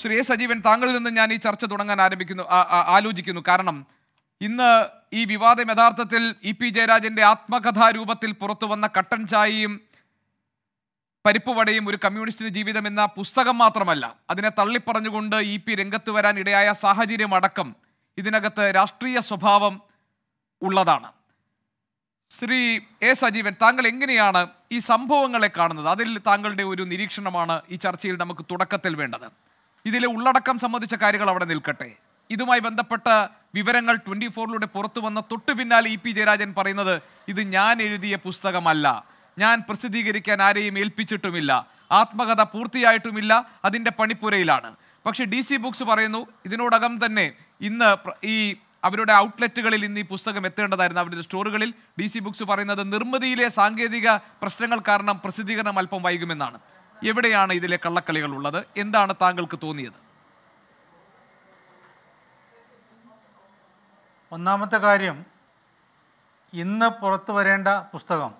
Shri S Sajeevan താങ്കളിൽ നിന്ന് ഞാൻ ഈ ചർച്ച തുടങ്ങാൻ ആരംഭിക്കുന്നു ആലോചിക്കുന്നു കാരണം ഇന്ന് ഈ വിവാദം യഥാർത്ഥത്തിൽ ഇ പി ജയരാജൻ്റെ ആത്മകഥാരൂപത്തിൽ പുറത്തു വന്ന കട്ടൻ ചായയും പരിപ്പുവടയും ഒരു കമ്മ്യൂണിസ്റ്റിന് ജീവിതം എന്ന പുസ്തകം മാത്രമല്ല അതിനെ തള്ളിപ്പറഞ്ഞുകൊണ്ട് ഇ പി രംഗത്ത് വരാൻ ഇടയായ സാഹചര്യം അടക്കം ഇതിനകത്ത് രാഷ്ട്രീയ സ്വഭാവം ഉള്ളതാണ് ശ്രീ എ സജീവൻ താങ്കൾ എങ്ങനെയാണ് ഈ സംഭവങ്ങളെ കാണുന്നത് അതിൽ താങ്കളുടെ ഒരു നിരീക്ഷണമാണ് ഈ ചർച്ചയിൽ നമുക്ക് തുടക്കത്തിൽ വേണ്ടത് ഇതിലെ ഉള്ളടക്കം സംബന്ധിച്ച കാര്യങ്ങൾ അവിടെ നിൽക്കട്ടെ ഇതുമായി ബന്ധപ്പെട്ട വിവരങ്ങൾ ട്വൻറ്റി ഫോറിലൂടെ പുറത്തു വന്ന തൊട്ട് പിന്നാലെ ഇ പി ജയരാജൻ പറയുന്നത് ഇത് ഞാൻ എഴുതിയ പുസ്തകമല്ല ഞാൻ പ്രസിദ്ധീകരിക്കാൻ ആരെയും ഏൽപ്പിച്ചിട്ടുമില്ല ആത്മകഥ പൂർത്തിയായിട്ടുമില്ല അതിൻ്റെ പണിപ്പുരയിലാണ് പക്ഷേ ഡി സി ബുക്സ് പറയുന്നു ഇതിനോടകം തന്നെ ഇന്ന് ഈ അവരുടെ ഔട്ട്ലെറ്റുകളിൽ ഇന്ന് ഈ പുസ്തകം എത്തേണ്ടതായിരുന്നു അവരുടെ സ്റ്റോറുകളിൽ ഡി സി ബുക്സ് പറയുന്നത് നിർമ്മിതിയിലെ സാങ്കേതിക പ്രശ്നങ്ങൾ കാരണം പ്രസിദ്ധീകരണം അല്പം വൈകുമെന്നാണ് എവിടെയാണ് ഇതിലെ കള്ളക്കളികൾ ഉള്ളത് എന്താണ് താങ്കൾക്ക് തോന്നിയത് ഒന്നാമത്തെ കാര്യം ഇന്ന് പുറത്തു വരേണ്ട പുസ്തകം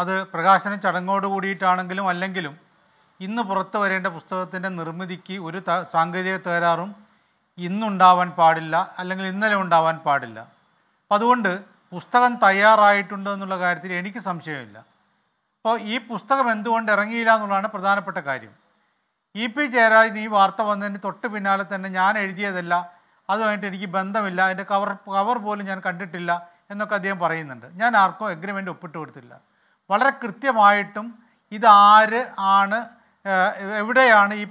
അത് പ്രകാശന ചടങ്ങോട് കൂടിയിട്ടാണെങ്കിലും അല്ലെങ്കിലും ഇന്ന് പുറത്തു വരേണ്ട പുസ്തകത്തിൻ്റെ നിർമ്മിതിക്ക് ഒരു സാങ്കേതിക തകരാറും ഇന്നുണ്ടാവാൻ പാടില്ല അല്ലെങ്കിൽ ഇന്നലെ ഉണ്ടാവാൻ പാടില്ല അപ്പം അതുകൊണ്ട് പുസ്തകം തയ്യാറായിട്ടുണ്ടോ എന്നുള്ള കാര്യത്തിൽ എനിക്ക് സംശയമില്ല അപ്പോൾ ഈ പുസ്തകം എന്തുകൊണ്ട് ഇറങ്ങിയില്ല എന്നുള്ളതാണ് പ്രധാനപ്പെട്ട കാര്യം ഇ പി ജയരാജൻ ഈ വാർത്ത വന്നതിന് തൊട്ട് പിന്നാലെ തന്നെ ഞാൻ എഴുതിയതല്ല അതുമായിട്ട് എനിക്ക് ബന്ധമില്ല അതിൻ്റെ കവർ കവർ പോലും ഞാൻ കണ്ടിട്ടില്ല എന്നൊക്കെ അദ്ദേഹം പറയുന്നുണ്ട് ഞാൻ ആർക്കും എഗ്രിമെൻ്റ് ഒപ്പിട്ട് കൊടുത്തില്ല വളരെ കൃത്യമായിട്ടും ഇതാര് ആണ് എവിടെയാണ് ഈ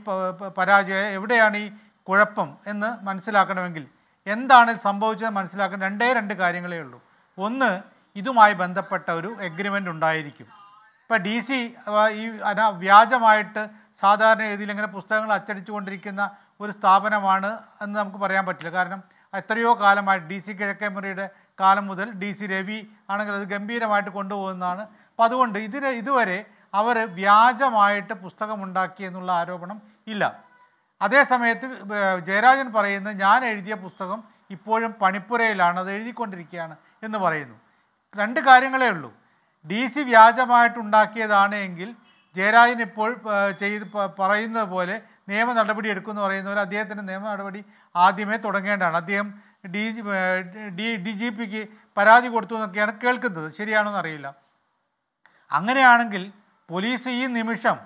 പരാജയം എവിടെയാണ് ഈ കുഴപ്പം എന്ന് മനസ്സിലാക്കണമെങ്കിൽ എന്താണ് സംഭവിച്ചത് മനസ്സിലാക്കാൻ രണ്ടേ രണ്ട് കാര്യങ്ങളേ ഉള്ളൂ ഒന്ന് ഇതുമായി ബന്ധപ്പെട്ട ഒരു എഗ്രിമെൻ്റ് ഉണ്ടായിരിക്കും ഇപ്പം ഡി സി ഈ അന വ്യാജമായിട്ട് സാധാരണ രീതിയിൽ ഇങ്ങനെ പുസ്തകങ്ങൾ അച്ചടിച്ചു കൊണ്ടിരിക്കുന്ന ഒരു സ്ഥാപനമാണ് എന്ന് നമുക്ക് പറയാൻ പറ്റില്ല കാരണം എത്രയോ കാലമായിട്ട് ഡി സി കിഴക്കേമുറിയുടെ കാലം മുതൽ ഡി സി രവി ആണെങ്കിൽ അത് ഗംഭീരമായിട്ട് കൊണ്ടുപോകുന്നതാണ് അപ്പോൾ അതുകൊണ്ട് ഇതിന് ഇതുവരെ അവർ വ്യാജമായിട്ട് പുസ്തകമുണ്ടാക്കി എന്നുള്ള ആരോപണം ഇല്ല അതേസമയത്ത് ജയരാജൻ പറയുന്ന ഞാൻ എഴുതിയ പുസ്തകം ഇപ്പോഴും പണിപ്പുരയിലാണ് അത് എഴുതിക്കൊണ്ടിരിക്കുകയാണ് എന്ന് പറയുന്നു രണ്ട് കാര്യങ്ങളേ ഉള്ളൂ ഡി സി വ്യാജമായിട്ടുണ്ടാക്കിയതാണ് എങ്കിൽ ജയരാജൻ ഇപ്പോൾ ചെയ്ത് പറയുന്നത് പോലെ നിയമ നടപടി എടുക്കുമെന്ന് പറയുന്നവർ അദ്ദേഹത്തിൻ്റെ നിയമ നടപടി ആദ്യമേ തുടങ്ങേണ്ടതാണ് അദ്ദേഹം ഡി ഡി ഡി ജി പിക്ക് പരാതി കൊടുത്തു എന്നൊക്കെയാണ് കേൾക്കുന്നത് ശരിയാണോ എന്നറിയില്ല അങ്ങനെയാണെങ്കിൽ പോലീസ് ഈ നിമിഷം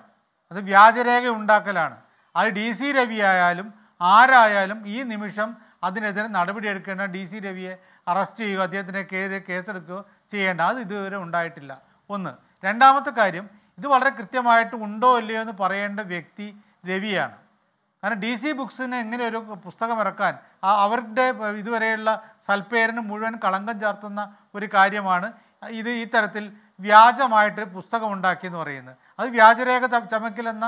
അത് വ്യാജരേഖ ഉണ്ടാക്കലാണ് അത് ഡി സി രവി ആയാലും ആരായാലും ഈ നിമിഷം അതിനെതിരെ നടപടിയെടുക്കേണ്ട ഡി സി രവിയെ അറസ്റ്റ് ചെയ്യുക അദ്ദേഹത്തിനെതിരെ കേസെടുക്കുകയോ ചെയ്യേണ്ട അത് ഇതുവരെ ഉണ്ടായിട്ടില്ല ഒന്ന് രണ്ടാമത്തെ കാര്യം ഇത് വളരെ കൃത്യമായിട്ട് ഉണ്ടോ ഇല്ലയോ എന്ന് പറയേണ്ട വ്യക്തി രവിയാണ് കാരണം ഡി സി ബുക്സിന് എങ്ങനെ ഒരു പുസ്തകം ഇറക്കാൻ അവരുടെ ഇതുവരെയുള്ള സൽപ്പേരിന് മുഴുവൻ കളങ്കം ചേർത്തുന്ന ഒരു കാര്യമാണ് ഇത് ഈ തരത്തിൽ വ്യാജമായിട്ട് പുസ്തകം ഉണ്ടാക്കിയെന്ന് പറയുന്നത് അത് വ്യാജരേഖ ചമക്കിലെന്ന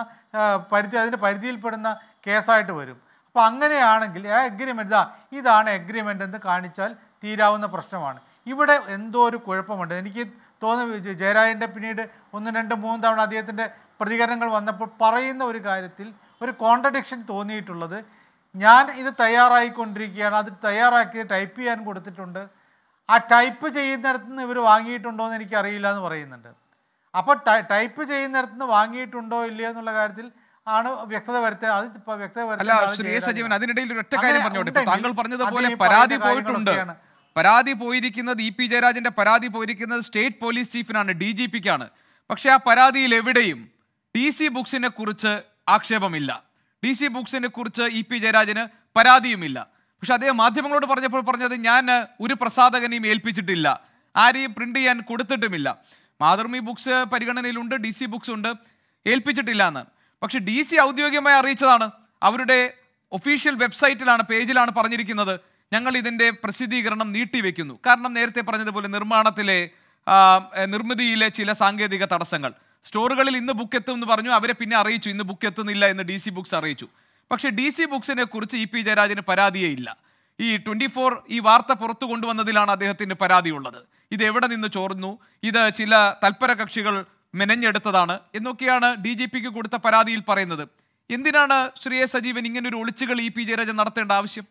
പരിധി അതിൻ്റെ പരിധിയിൽപ്പെടുന്ന കേസായിട്ട് വരും അപ്പം അങ്ങനെയാണെങ്കിൽ ആ എഗ്രിമെൻ്റ് ഇതാ ഇതാണ് എഗ്രിമെൻ്റ് എന്ന് കാണിച്ചാൽ തീരാവുന്ന പ്രശ്നമാണ് ഇവിടെ എന്തോ ഒരു കുഴപ്പമുണ്ട് എനിക്ക് തോന്നുന്നു ജയരാജൻ്റെ പിന്നീട് ഒന്ന് രണ്ട് മൂന്ന് തവണ അദ്ദേഹത്തിൻ്റെ പ്രതികരണങ്ങൾ വന്നപ്പോൾ പറയുന്ന ഒരു കാര്യത്തിൽ ഒരു കോൺട്രഡിക്ഷൻ തോന്നിയിട്ടുള്ളത് ഞാൻ ഇത് തയ്യാറായിക്കൊണ്ടിരിക്കുകയാണ് അത് തയ്യാറാക്കി ടൈപ്പ് ചെയ്യാൻ കൊടുത്തിട്ടുണ്ട് ആ ടൈപ്പ് ചെയ്യുന്നിടത്ത് നിന്ന് ഇവർ വാങ്ങിയിട്ടുണ്ടോ എന്ന് എനിക്കറിയില്ല എന്ന് പറയുന്നുണ്ട് അപ്പോൾ ടൈപ്പ് ചെയ്യുന്നിടത്ത് നിന്ന് വാങ്ങിയിട്ടുണ്ടോ ഇല്ലയോ എന്നുള്ള കാര്യത്തിൽ ആണ് വ്യക്തത വരുത്തുക അത് വ്യക്തത ശ്രീ സജീവൻ അതിനിടയിൽ ഒരു കാര്യം പറഞ്ഞോട്ടെ താങ്കൾ പറഞ്ഞതുപോലെ പരാതി പോയിട്ടുണ്ട് പരാതി പോയിരിക്കുന്നത് ഇ പി ജയരാജന്റെ പരാതി പോയിരിക്കുന്നത് സ്റ്റേറ്റ് പോലീസ് ചീഫിനാണ് ഡി ജി പിക്കാണ് പക്ഷെ ആ പരാതിയിൽ എവിടെയും ടി സി ബുക്സിനെ കുറിച്ച് ആക്ഷേപമില്ല ടി സി ബുക്സിനെ കുറിച്ച് ഇ പി ജയരാജന് പരാതിയുമില്ല പക്ഷെ അദ്ദേഹം മാധ്യമങ്ങളോട് പറഞ്ഞപ്പോൾ പറഞ്ഞത് ഞാൻ ഒരു പ്രസാധകനെയും ഏൽപ്പിച്ചിട്ടില്ല ആരെയും പ്രിന്റ് ചെയ്യാൻ കൊടുത്തിട്ടുമില്ല മാതൃമി ബുക്സ് പരിഗണനയിലുണ്ട് ഡി സി ബുക്സ് ഉണ്ട് ഏൽപ്പിച്ചിട്ടില്ല എന്നാണ് പക്ഷേ ഡി സി ഔദ്യോഗികമായി അറിയിച്ചതാണ് അവരുടെ ഒഫീഷ്യൽ വെബ്സൈറ്റിലാണ് പേജിലാണ് പറഞ്ഞിരിക്കുന്നത് ഞങ്ങൾ ഇതിൻ്റെ പ്രസിദ്ധീകരണം നീട്ടിവെക്കുന്നു കാരണം നേരത്തെ പറഞ്ഞതുപോലെ നിർമ്മാണത്തിലെ നിർമ്മിതിയിലെ ചില സാങ്കേതിക തടസ്സങ്ങൾ സ്റ്റോറുകളിൽ ഇന്ന് ബുക്ക് എത്തും എന്ന് പറഞ്ഞു അവരെ പിന്നെ അറിയിച്ചു ഇന്ന് ബുക്ക് എത്തുന്നില്ല എന്ന് ഡി സി ബുക്സ് അറിയിച്ചു പക്ഷേ ഡി സി ബുക്സിനെ കുറിച്ച് ഇ പി ജയരാജന് പരാതിയേ ഇല്ല ഈ ട്വൻറ്റി ഫോർ ഈ വാർത്ത പുറത്തു കൊണ്ടുവന്നതിലാണ് അദ്ദേഹത്തിന് പരാതിയുള്ളത് ഇത് എവിടെ നിന്ന് ചോർന്നു ഇത് ചില തൽപര കക്ഷികൾ മെനഞ്ഞെടുത്തതാണ് എന്നൊക്കെയാണ് ഡി ജി പിക്ക് കൊടുത്ത പരാതിയിൽ പറയുന്നത് എന്തിനാണ് ശ്രീ എ സജീവൻ ഇങ്ങനൊരു ഒളിച്ചുകളി ഇ പി ജയരാജൻ നടത്തേണ്ട ആവശ്യം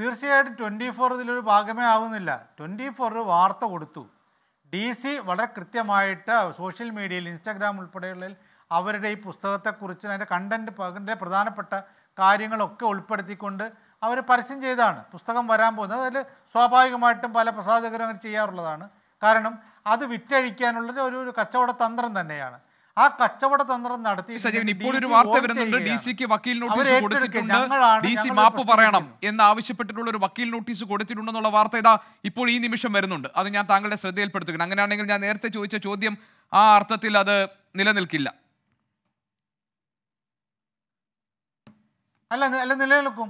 തീർച്ചയായിട്ടും ട്വൻറ്റി ഫോർ ഇതിലൊരു ഭാഗമേ ആവുന്നില്ല ട്വൻറ്റി ഫോർ വാർത്ത കൊടുത്തു ഡി സി വളരെ കൃത്യമായിട്ട് സോഷ്യൽ മീഡിയയിൽ ഇൻസ്റ്റാഗ്രാം ഉൾപ്പെടെയുള്ള അവരുടെ ഈ പുസ്തകത്തെക്കുറിച്ച് അതിൻ്റെ കണ്ടൻറ്റ് അതിൻ്റെ പ്രധാനപ്പെട്ട കാര്യങ്ങളൊക്കെ ഉൾപ്പെടുത്തിക്കൊണ്ട് അവർ പരസ്യം ചെയ്താണ് പുസ്തകം വരാൻ പോകുന്നത് അതിൽ സ്വാഭാവികമായിട്ടും പല പ്രസാദകരും അങ്ങനെ ചെയ്യാറുള്ളതാണ് കാരണം അത് വിറ്റഴിക്കാനുള്ള ഒരു ഒരു കച്ചവട തന്ത്രം തന്നെയാണ് ആ കച്ചവട തന്ത്രം നടത്തി ഇപ്പോൾ ഒരു വാർത്ത വരുന്നുണ്ട് വക്കീൽ നോട്ടീസ് കൊടുത്തിട്ടുണ്ട് മാപ്പ് ആവശ്യപ്പെട്ടിട്ടുള്ള ഒരു വക്കീൽ നോട്ടീസ് കൊടുത്തിട്ടുണ്ടെന്നുള്ള വാർത്ത ഇതാ ഇപ്പോൾ ഈ നിമിഷം വരുന്നുണ്ട് അത് ഞാൻ താങ്കളുടെ ശ്രദ്ധയിൽപ്പെടുത്തുകയാണ് അങ്ങനെയാണെങ്കിൽ ഞാൻ നേരത്തെ ചോദിച്ച ചോദ്യം ആ അർത്ഥത്തിൽ അത് നിലനിൽക്കില്ല അല്ല അല്ല നിലനിൽക്കും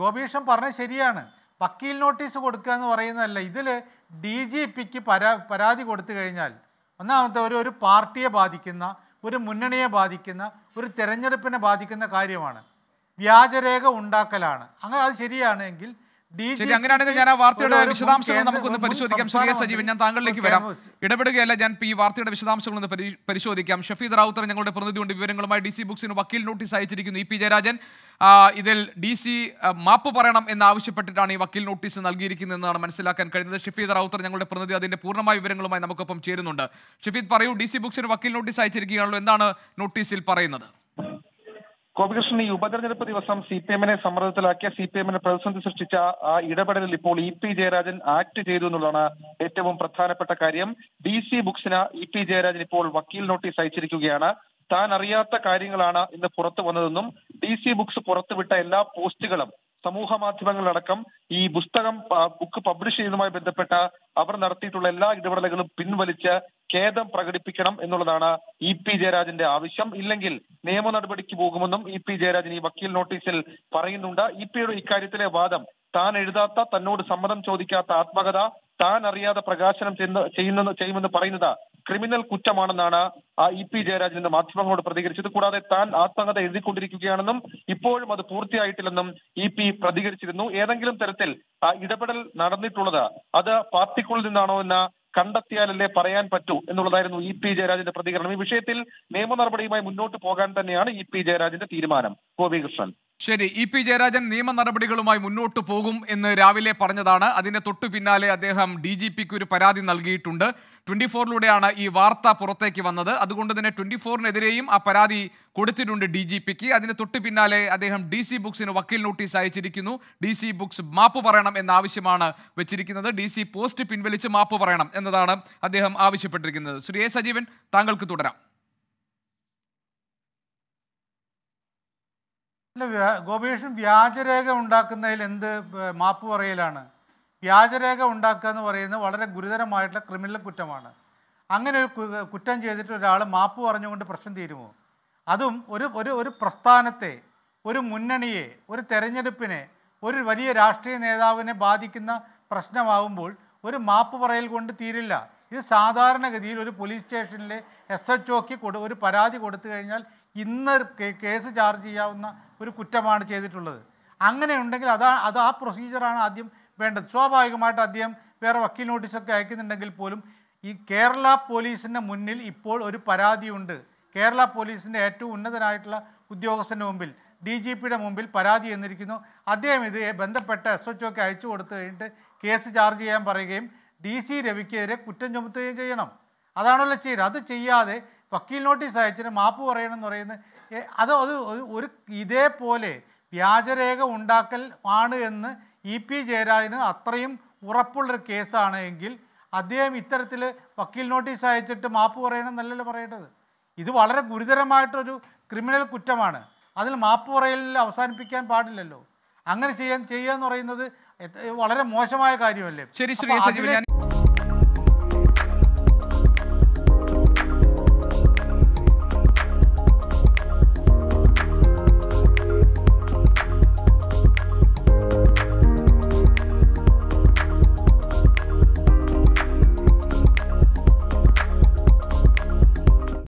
ഗോപീഷൻ പറഞ്ഞത് ശരിയാണ് വക്കീൽ നോട്ടീസ് കൊടുക്കുക എന്ന് പറയുന്നതല്ല ഇതിൽ ഡി ജി പിക്ക് പരാ പരാതി കൊടുത്തു കഴിഞ്ഞാൽ ഒന്നാമത്തെ ഒരു ഒരു പാർട്ടിയെ ബാധിക്കുന്ന ഒരു മുന്നണിയെ ബാധിക്കുന്ന ഒരു തെരഞ്ഞെടുപ്പിനെ ബാധിക്കുന്ന കാര്യമാണ് വ്യാജരേഖ ഉണ്ടാക്കലാണ് അങ്ങനെ അത് ശരിയാണെങ്കിൽ ശരി അങ്ങനെയാണെങ്കിൽ ഞാൻ ആ വാർത്തയുടെ വിശദാംശങ്ങൾ നമുക്കൊന്ന് പരിശോധിക്കാം ശരിയാ സജീവൻ ഞാൻ താങ്കളിലേക്ക് വരാം ഇടപെടുകയല്ല ഞാൻ ഈ വാർത്തയുടെ വിശദാംശങ്ങൾ ഒന്ന് പരിശോധിക്കാം ഷഫീദ് റാവുത്തർ ഞങ്ങളുടെ കൊണ്ട് വിവരങ്ങളുമായി ഡി സി ബുക്സിന് വക്കീൽ നോട്ടീസ് അയച്ചിരിക്കുന്നു ഇ പി ജയരാജൻ ഇതിൽ ഡി സി മാപ്പ് പറയണം എന്നാവശ്യപ്പെട്ടിട്ടാണ് ഈ വക്കീൽ നോട്ടീസ് നൽകിയിരിക്കുന്നതെന്നാണ് മനസ്സിലാക്കാൻ കഴിയുന്നത് ഷഫീദ് റാവുത്തർ ഞങ്ങളുടെ പ്രതിനിധി അതിന്റെ പൂർണ്ണമായ വിവരങ്ങളുമായി നമുക്കൊപ്പം ചേരുന്നുണ്ട് ഷഫീദ് പറയൂ ഡി സി ബുക്സിന് വക്കീൽ നോട്ടീസ് അയച്ചിരിക്കുകയാണല്ലോ എന്താണ് നോട്ടീസിൽ പറയുന്നത് ഗോപികൃഷ്ണൻ ഈ ഉപതെരഞ്ഞെടുപ്പ് ദിവസം സി പി എമ്മിനെ സമ്മർദ്ദത്തിലാക്കിയ സി പി എമ്മിന് പ്രതിസന്ധി സൃഷ്ടിച്ച ആ ഇടപെടലിൽ ഇപ്പോൾ ഇ പി ജയരാജൻ ആക്ട് ചെയ്തു എന്നുള്ളതാണ് ഏറ്റവും പ്രധാനപ്പെട്ട കാര്യം ഡി സി ബുക്സിന് ഇ പി ജയരാജൻ ഇപ്പോൾ വക്കീൽ നോട്ടീസ് അയച്ചിരിക്കുകയാണ് താൻ അറിയാത്ത കാര്യങ്ങളാണ് ഇന്ന് പുറത്തു വന്നതെന്നും ഡി സി ബുക്സ് പുറത്തുവിട്ട എല്ലാ പോസ്റ്റുകളും സമൂഹ മാധ്യമങ്ങളിലടക്കം ഈ പുസ്തകം ബുക്ക് പബ്ലിഷ് ചെയ്തതുമായി ബന്ധപ്പെട്ട അവർ നടത്തിയിട്ടുള്ള എല്ലാ ഇടപെടലുകളും പിൻവലിച്ച് ഖേദം പ്രകടിപ്പിക്കണം എന്നുള്ളതാണ് ഇ പി ജയരാജന്റെ ആവശ്യം ഇല്ലെങ്കിൽ നിയമ നടപടിക്ക് പോകുമെന്നും ഇ പി ജയരാജൻ ഈ വക്കീൽ നോട്ടീസിൽ പറയുന്നുണ്ട് ഇ പിയുടെ ഇക്കാര്യത്തിലെ വാദം താൻ എഴുതാത്ത തന്നോട് സമ്മതം ചോദിക്കാത്ത ആത്മകഥ താൻ അറിയാതെ പ്രകാശനം ചെയ്യുന്ന ചെയ്യുമെന്ന് പറയുന്നത് ക്രിമിനൽ കുറ്റമാണെന്നാണ് ഇ പി ജയരാജൻ മാധ്യമങ്ങളോട് പ്രതികരിച്ചത് കൂടാതെ താൻ ആത്മകഥ എഴുതിക്കൊണ്ടിരിക്കുകയാണെന്നും ഇപ്പോഴും അത് പൂർത്തിയായിട്ടില്ലെന്നും ഇ പി പ്രതികരിച്ചിരുന്നു ഏതെങ്കിലും തരത്തിൽ ഇടപെടൽ നടന്നിട്ടുള്ളത് അത് പാർട്ടിക്കുള്ളിൽ നിന്നാണോ എന്ന കണ്ടെത്തിയാലല്ലേ പറയാൻ പറ്റൂ എന്നുള്ളതായിരുന്നു ഇ പി ജയരാജന്റെ പ്രതികരണം ഈ വിഷയത്തിൽ നിയമ നടപടിയുമായി മുന്നോട്ട് പോകാൻ തന്നെയാണ് ഇ പി ജയരാജന്റെ തീരുമാനം ഗോപികൃഷ്ണൻ ശരി ഇ പി ജയരാജൻ നിയമ നടപടികളുമായി മുന്നോട്ട് പോകും എന്ന് രാവിലെ പറഞ്ഞതാണ് അതിന്റെ തൊട്ടു പിന്നാലെ അദ്ദേഹം ഡി ജി പിക്ക് ഒരു പരാതി നൽകിയിട്ടുണ്ട് ട്വന്റി ഫോറിലൂടെയാണ് ഈ വാർത്ത പുറത്തേക്ക് വന്നത് അതുകൊണ്ട് തന്നെ ട്വന്റി ഫോറിനെതിരെയും ആ പരാതി കൊടുത്തിട്ടുണ്ട് ഡി ജി പിക്ക് അതിന് തൊട്ടു പിന്നാലെ അദ്ദേഹം ഡി സി ബുക്സിന് വക്കീൽ നോട്ടീസ് അയച്ചിരിക്കുന്നു ഡി സി ബുക്സ് മാപ്പ് പറയണം എന്ന ആവശ്യമാണ് വെച്ചിരിക്കുന്നത് ഡി സി പോസ്റ്റ് പിൻവലിച്ച് മാപ്പ് പറയണം എന്നതാണ് അദ്ദേഹം ആവശ്യപ്പെട്ടിരിക്കുന്നത് ശ്രീ എ സജീവൻ താങ്കൾക്ക് തുടരാം ഗോപീഷൻ വ്യാജരേഖ ഉണ്ടാക്കുന്നതിൽ എന്ത് മാപ്പ് പറയലാണ് വ്യാജരേഖ ഉണ്ടാക്കുക എന്ന് പറയുന്നത് വളരെ ഗുരുതരമായിട്ടുള്ള ക്രിമിനൽ കുറ്റമാണ് അങ്ങനെ ഒരു കുറ്റം ചെയ്തിട്ട് ഒരാൾ മാപ്പ് പറഞ്ഞുകൊണ്ട് പ്രശ്നം തീരുമോ അതും ഒരു ഒരു ഒരു പ്രസ്ഥാനത്തെ ഒരു മുന്നണിയെ ഒരു തെരഞ്ഞെടുപ്പിനെ ഒരു വലിയ രാഷ്ട്രീയ നേതാവിനെ ബാധിക്കുന്ന പ്രശ്നമാകുമ്പോൾ ഒരു മാപ്പ് പറയൽ കൊണ്ട് തീരില്ല ഇത് സാധാരണഗതിയിൽ ഒരു പോലീസ് സ്റ്റേഷനിലെ എസ് എച്ച് ഒക്ക് കൊടു ഒരു പരാതി കൊടുത്തു കഴിഞ്ഞാൽ ഇന്ന് കേസ് ചാർജ് ചെയ്യാവുന്ന ഒരു കുറ്റമാണ് ചെയ്തിട്ടുള്ളത് അങ്ങനെയുണ്ടെങ്കിൽ അതാ അത് ആ പ്രൊസീജിയറാണ് ആദ്യം വേണ്ടത് സ്വാഭാവികമായിട്ട് അദ്ദേഹം വേറെ വക്കീൽ നോട്ടീസൊക്കെ അയക്കുന്നുണ്ടെങ്കിൽ പോലും ഈ കേരള പോലീസിൻ്റെ മുന്നിൽ ഇപ്പോൾ ഒരു പരാതിയുണ്ട് കേരള പോലീസിൻ്റെ ഏറ്റവും ഉന്നതനായിട്ടുള്ള ഉദ്യോഗസ്ഥൻ്റെ മുമ്പിൽ ഡി ജി പിയുടെ മുമ്പിൽ പരാതി എന്നിരിക്കുന്നു അദ്ദേഹം ഇത് ബന്ധപ്പെട്ട എസ് എച്ച് ഒക്കെ അയച്ചു കൊടുത്തു കഴിഞ്ഞിട്ട് കേസ് ചാർജ് ചെയ്യാൻ പറയുകയും ഡി സി രവിക്കെതിരെ കുറ്റം ചുമത്തുകയും ചെയ്യണം അതാണല്ലോ ചെയ്യുന്നത് അത് ചെയ്യാതെ വക്കീൽ നോട്ടീസ് അയച്ചിട്ട് മാപ്പ് പറയണമെന്ന് പറയുന്നത് അത് അത് ഒരു ഇതേപോലെ വ്യാജരേഖ ഉണ്ടാക്കൽ ആണ് എന്ന് ഇ പി ജയരാജന് അത്രയും ഉറപ്പുള്ളൊരു കേസാണ് എങ്കിൽ അദ്ദേഹം ഇത്തരത്തിൽ വക്കീൽ നോട്ടീസ് അയച്ചിട്ട് മാപ്പ് പറയണം എന്നല്ലല്ലോ പറയേണ്ടത് ഇത് വളരെ ഗുരുതരമായിട്ടൊരു ക്രിമിനൽ കുറ്റമാണ് അതിൽ മാപ്പ് പറയലിൽ അവസാനിപ്പിക്കാൻ പാടില്ലല്ലോ അങ്ങനെ ചെയ്യാൻ ചെയ്യുക എന്ന് പറയുന്നത് വളരെ മോശമായ കാര്യമല്ലേ ശരി ശരി